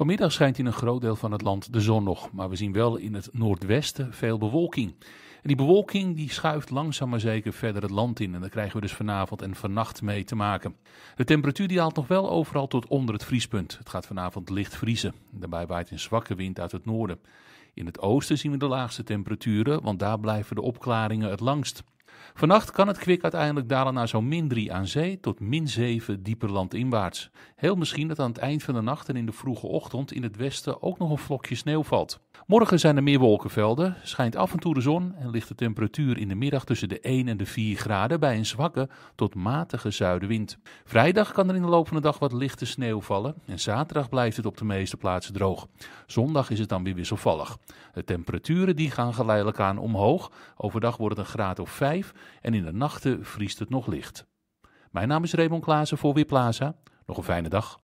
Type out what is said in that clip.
Vanmiddag schijnt in een groot deel van het land de zon nog, maar we zien wel in het noordwesten veel bewolking. En die bewolking die schuift langzaam maar zeker verder het land in en daar krijgen we dus vanavond en vannacht mee te maken. De temperatuur die haalt nog wel overal tot onder het vriespunt. Het gaat vanavond licht vriezen. Daarbij waait een zwakke wind uit het noorden. In het oosten zien we de laagste temperaturen, want daar blijven de opklaringen het langst. Vannacht kan het kwik uiteindelijk dalen naar zo'n min 3 aan zee tot min 7 dieper landinwaarts. Heel misschien dat aan het eind van de nacht en in de vroege ochtend in het westen ook nog een vlokje sneeuw valt. Morgen zijn er meer wolkenvelden, schijnt af en toe de zon en ligt de temperatuur in de middag tussen de 1 en de 4 graden bij een zwakke tot matige zuidenwind. Vrijdag kan er in de loop van de dag wat lichte sneeuw vallen en zaterdag blijft het op de meeste plaatsen droog. Zondag is het dan weer wisselvallig. De temperaturen die gaan geleidelijk aan omhoog. Overdag wordt het een graad of 5 en in de nachten vriest het nog licht. Mijn naam is Raymond Klaassen voor Weerplaza. Nog een fijne dag.